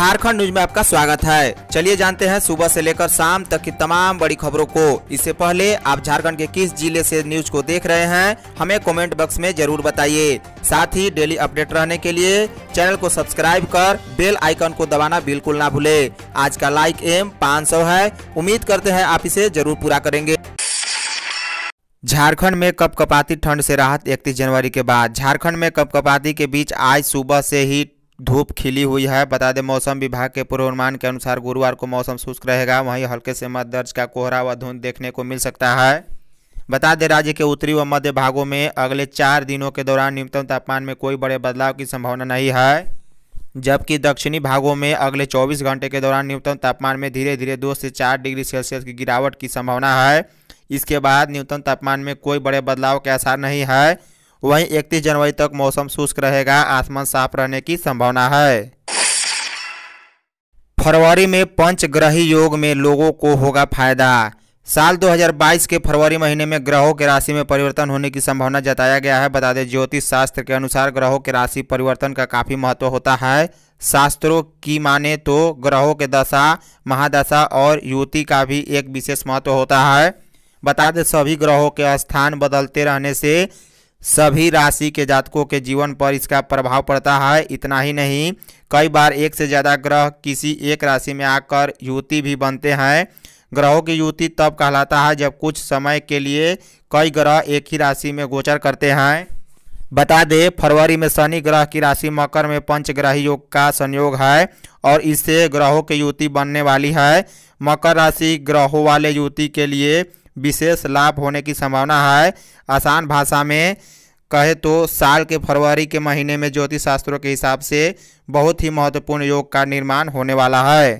Jharkhand news में आपका स्वागत है चलिए जानते हैं सुबह से लेकर शाम तक की तमाम बड़ी खबरों को इससे पहले आप झारखंड के किस जिले से न्यूज को देख रहे हैं हमें कमेंट बॉक्स में जरूर बताइए साथ ही डेली अपडेट रहने के लिए चैनल को सब्सक्राइब कर बेल आइकन को दबाना बिल्कुल ना भूले आज का लाइक एम पाँच है उम्मीद करते हैं आप इसे जरूर पूरा करेंगे झारखंड में कपकपाती ठंड से राहत इकतीस जनवरी के बाद झारखंड में कपकपाती के बीच आज सुबह से ही धूप खिली हुई है बता दें मौसम विभाग के पूर्वानुमान के अनुसार गुरुवार को मौसम शुष्क रहेगा वहीं हल्के से मध्य दर्ज का कोहरा व धुंध देखने को मिल सकता है बता दें राज्य के उत्तरी व मध्य भागों में अगले चार दिनों के दौरान न्यूनतम तापमान में कोई बड़े बदलाव की संभावना नहीं है जबकि दक्षिणी भागों में अगले 24 घंटे के दौरान न्यूनतम तापमान में धीरे धीरे दो से चार डिग्री सेल्सियस की गिरावट की संभावना है इसके बाद न्यूनतम तापमान में कोई बड़े बदलाव के आसार नहीं है वहीं इकतीस जनवरी तक मौसम शुष्क रहेगा आसमान साफ रहने की संभावना है फरवरी में पंचग्रही योग में लोगों को होगा फायदा साल 2022 के फरवरी महीने में ग्रहों के राशि में परिवर्तन होने की संभावना जताया गया है बता दें ज्योतिष शास्त्र के अनुसार ग्रहों के राशि परिवर्तन का काफ़ी महत्व होता है शास्त्रों की माने तो ग्रहों के दशा महादशा और युति का भी एक विशेष महत्व होता है बता दें सभी ग्रहों के स्थान बदलते रहने से सभी राशि के जातकों के जीवन पर इसका प्रभाव पड़ता है इतना ही नहीं कई बार एक से ज़्यादा ग्रह किसी एक राशि में आकर युति भी बनते हैं ग्रहों की युति तब कहलाता है जब कुछ समय के लिए कई ग्रह एक ही राशि में गोचर करते हैं बता दें फरवरी में शनि ग्रह की राशि मकर में पंचग्रही योग का संयोग है और इससे ग्रहों की युति बनने वाली है मकर राशि ग्रहों वाले युति के लिए विशेष लाभ होने की संभावना है आसान भाषा में कहे तो साल के फरवरी के महीने में ज्योतिष शास्त्रों के हिसाब से बहुत ही महत्वपूर्ण योग का निर्माण होने वाला है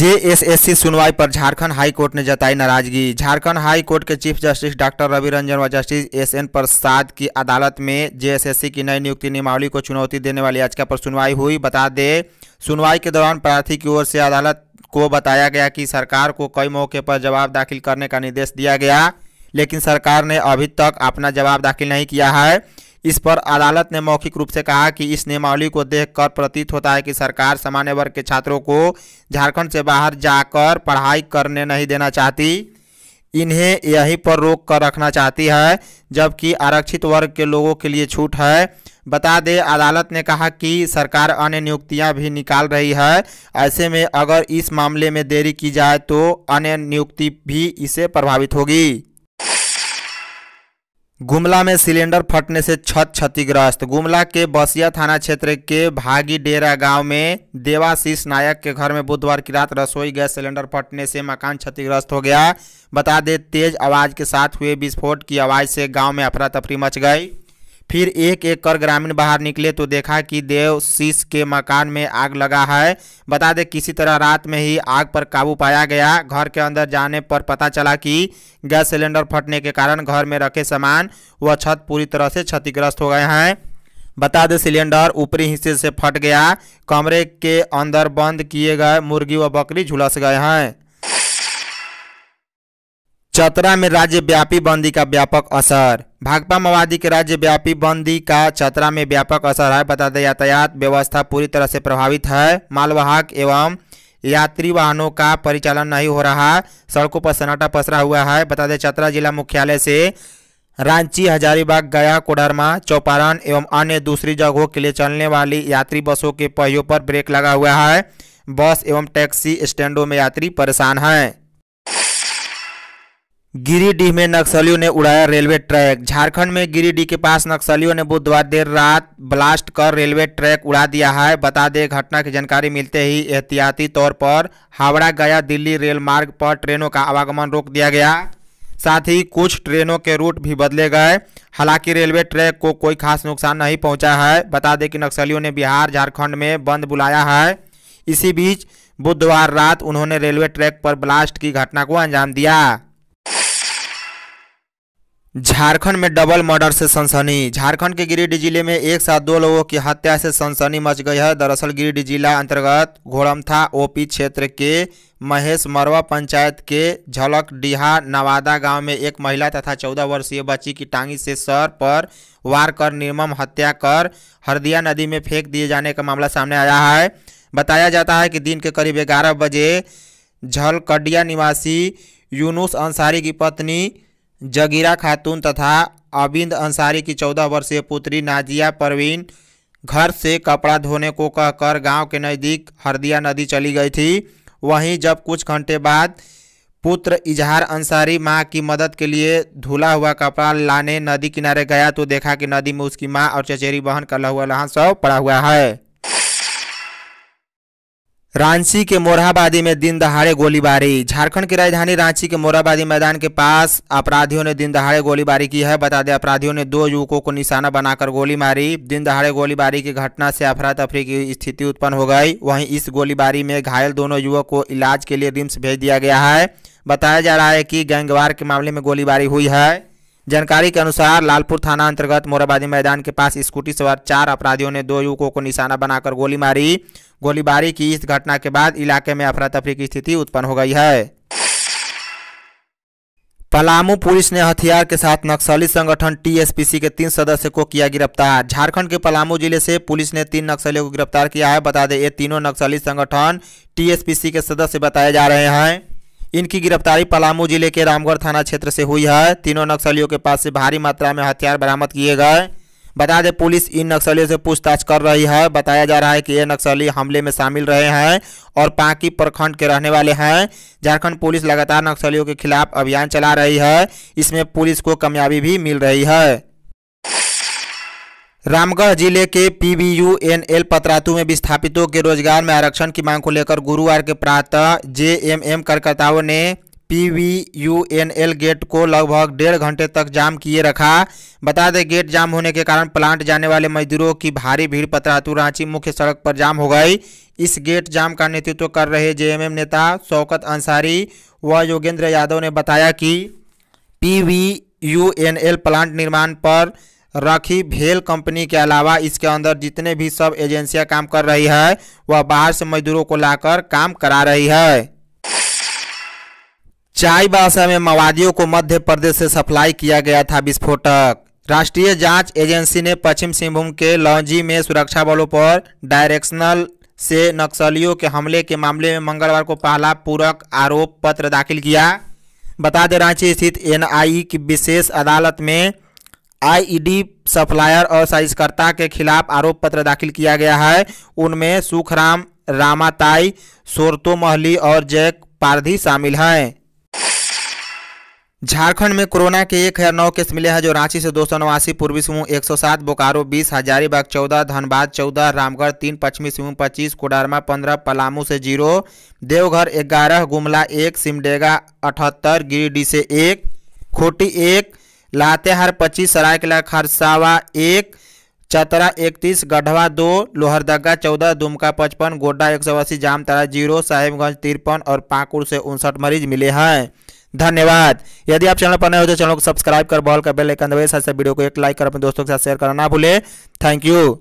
जेएसएससी सुनवाई पर झारखंड हाई कोर्ट ने जताई नाराजगी झारखंड हाई कोर्ट के chief justice doctor Ravi Ranjan व जस्टिस एस एन प्रसाद की अदालत में जेएसएससी की नई नियुक्ति नियमावली को चुनौती देने वाली याचिका पर सुनवाई हुई बता दें सुनवाई के दौरान प्रार्थी की ओर से अदालत को बताया गया कि सरकार को कई मौके पर जवाब दाखिल करने का निर्देश दिया गया लेकिन सरकार ने अभी तक अपना जवाब दाखिल नहीं किया है इस पर अदालत ने मौखिक रूप से कहा कि इस नियमावली को देखकर प्रतीत होता है कि सरकार सामान्य वर्ग के छात्रों को झारखंड से बाहर जाकर पढ़ाई करने नहीं देना चाहती इन्हें यहीं पर रोक कर रखना चाहती है जबकि आरक्षित वर्ग के लोगों के लिए छूट है बता दें अदालत ने कहा कि सरकार अन्य नियुक्तियां भी निकाल रही है ऐसे में अगर इस मामले में देरी की जाए तो अन्य नियुक्ति भी इसे प्रभावित होगी गुमला में सिलेंडर फटने से छत क्षतिग्रस्त गुमला के बसिया थाना क्षेत्र के भागी डेरा गांव में देवाशीष नायक के घर में बुधवार की रात रसोई गैस सिलेंडर फटने से मकान क्षतिग्रस्त हो गया बता दें तेज आवाज के साथ हुए विस्फोट की आवाज से गांव में अफरा तफरी मच गई फिर एक एक कर ग्रामीण बाहर निकले तो देखा कि देवशीष के मकान में आग लगा है बता दें किसी तरह रात में ही आग पर काबू पाया गया घर के अंदर जाने पर पता चला कि गैस सिलेंडर फटने के कारण घर में रखे सामान व छत पूरी तरह से क्षतिग्रस्त हो गए हैं बता दें सिलेंडर ऊपरी हिस्से से फट गया कमरे के अंदर बंद किए गए मुर्गी व बकरी झुलस गए हैं चतरा में राज्यव्यापी बंदी का व्यापक असर भाकपा माओवादी के राज्यव्यापी बंदी का चतरा में व्यापक असर है बता दें यातायात व्यवस्था पूरी तरह से प्रभावित है मालवाहक एवं यात्री वाहनों का परिचालन नहीं हो रहा सड़कों पर सन्नाटा पसरा हुआ है बता दें चतरा जिला मुख्यालय से रांची हजारीबाग गया कोडरमा चौपारण एवं अन्य दूसरी जगहों के लिए चलने वाली यात्री बसों के पहियों पर ब्रेक लगा हुआ है बस एवं टैक्सी स्टैंडों में यात्री परेशान हैं गिरिडीह में नक्सलियों ने उड़ाया रेलवे ट्रैक झारखंड में गिरिडीह के पास नक्सलियों ने बुधवार देर रात ब्लास्ट कर रेलवे ट्रैक उड़ा दिया है बता दें घटना की जानकारी मिलते ही एहतियाती तौर पर हावड़ा गया दिल्ली रेल मार्ग पर ट्रेनों का आवागमन रोक दिया गया साथ ही कुछ ट्रेनों के रूट भी बदले गए हालांकि रेलवे ट्रैक को कोई खास नुकसान नहीं पहुँचा है बता दें कि नक्सलियों ने बिहार झारखंड में बंद बुलाया है इसी बीच बुधवार रात उन्होंने रेलवे ट्रैक पर ब्लास्ट की घटना को अंजाम दिया झारखंड में डबल मर्डर से सनसनी झारखंड के गिरिडीह जिले में एक साथ दो लोगों की हत्या से सनसनी मच गई है दरअसल गिरिडीह जिला अंतर्गत घोड़मथा ओपी क्षेत्र के महेश मरवा पंचायत के झलक डीहा नवादा गांव में एक महिला तथा चौदह वर्षीय बच्ची की टांगी से सर पर वार कर निर्मम हत्या कर हरदिया नदी में फेंक दिए जाने का मामला सामने आया है बताया जाता है कि दिन के करीब ग्यारह बजे झलकडिया निवासी यूनुस अंसारी की पत्नी जगीरा खातून तथा अबिंद अंसारी की चौदह वर्षीय पुत्री नाजिया परवीन घर से कपड़ा धोने को कहकर गांव के नज़दीक हरदिया नदी चली गई थी वहीं जब कुछ घंटे बाद पुत्र इजहार अंसारी माँ की मदद के लिए धुला हुआ कपड़ा लाने नदी किनारे गया तो देखा कि नदी में उसकी माँ और चचेरी बहन का लहुआ लहान सब पड़ा हुआ है रांची के मोरहाबादी में दिन दहाड़े गोलीबारी झारखंड की राजधानी रांची के मोरहाबादी मैदान के पास अपराधियों ने दिन दहाड़े गोलीबारी की है बता दें अपराधियों ने दो युवकों को निशाना बनाकर गोली मारी दिन दहाड़े गोलीबारी की घटना से अफरा तफरी की स्थिति उत्पन्न हो गई वहीं इस गोलीबारी में घायल दोनों युवक को इलाज के लिए रिम्स भेज दिया गया है बताया जा रहा है कि गैंगवार के मामले में गोलीबारी हुई है जानकारी के अनुसार लालपुर थाना अंतर्गत मोराबादी मैदान के पास स्कूटी सवार चार अपराधियों ने दो युवकों को निशाना बनाकर गोली मारी गोलीबारी की इस घटना के बाद इलाके में अफरा तफरी की स्थिति उत्पन्न हो गई है पलामू पुलिस ने हथियार के साथ नक्सली संगठन टीएसपीसी के तीन सदस्य को किया गिरफ्तार झारखंड के पलामू जिले से पुलिस ने तीन नक्सलियों को गिरफ्तार किया है बता दें ये तीनों नक्सली संगठन टीएसपीसी के सदस्य बताए जा रहे हैं इनकी गिरफ्तारी पलामू जिले के रामगढ़ थाना क्षेत्र से हुई है तीनों नक्सलियों के पास से भारी मात्रा में हथियार बरामद किए गए बता दें पुलिस इन नक्सलियों से पूछताछ कर रही है बताया जा रहा है कि ये नक्सली हमले में शामिल रहे हैं और पाकी प्रखंड के रहने वाले हैं झारखंड पुलिस लगातार नक्सलियों के खिलाफ अभियान चला रही है इसमें पुलिस को कामयाबी भी मिल रही है रामगढ़ जिले के पीबीयूएनएल पत्रातु में विस्थापितों के रोजगार में आरक्षण की मांग को लेकर गुरुवार के प्रातः जेएमएम कार्यकर्ताओं ने पीवीयूएनएल गेट को लगभग डेढ़ घंटे तक जाम किए रखा बता दें गेट जाम होने के कारण प्लांट जाने वाले मजदूरों की भारी भीड़ पतरातू रांची मुख्य सड़क पर जाम हो गई इस गेट जाम का नेतृत्व कर रहे जेएमएम नेता शौकत अंसारी व योगेंद्र यादव ने बताया कि पी प्लांट निर्माण पर रखी भेल कंपनी के अलावा इसके अंदर जितने भी सब एजेंसियां काम कर रही है वह बाहर से मजदूरों को लाकर काम करा रही है चाय बासा में माओवादियों को मध्य प्रदेश से सप्लाई किया गया था विस्फोटक राष्ट्रीय जांच एजेंसी ने पश्चिम सिंहभूम के लौजी में सुरक्षा बलों पर डायरेक्शनल से नक्सलियों के हमले के मामले में मंगलवार को पहला पूरक आरोप पत्र दाखिल किया बता दें रांची स्थित एनआई की विशेष अदालत में आईईडी सप्लायर और साजिशकर्ता के खिलाफ आरोप पत्र दाखिल किया गया है उनमें सुखराम रामाताई सोरतो महली और जैक पारधी शामिल हैं झारखंड में कोरोना के एक हजार नौ केस मिले हैं जो रांची से दो सौ नवासी पूर्वी सिंहभूम एक सौ सात बोकारो बीस हजारीबाग चौदह धनबाद चौदह रामगढ़ तीन पश्चिमी सिंहभूम पच्चीस कोडरमा पंद्रह पलामू से जीरो देवघर ग्यारह गुमला एक सिमडेगा अठहत्तर गिरिडीह से एक खोटी एक लातेहार पच्चीस सरायकला खरसावा एक चतरा इकतीस गढ़वा दो लोहरदगा चौदह दुमका पचपन गोड्डा एक सौ अस्सी जामतारा जीरो साहिबगंज तिरपन और पाकुड़ से उनसठ मरीज मिले हैं धन्यवाद यदि आप चैनल पर नए हो तो चैनल को सब्सक्राइब कर बॉल का बेल आइकन दबाइए साथ साथ वीडियो को एक लाइक कर अपने दोस्तों के साथ शेयर करना ना भूले थैंक यू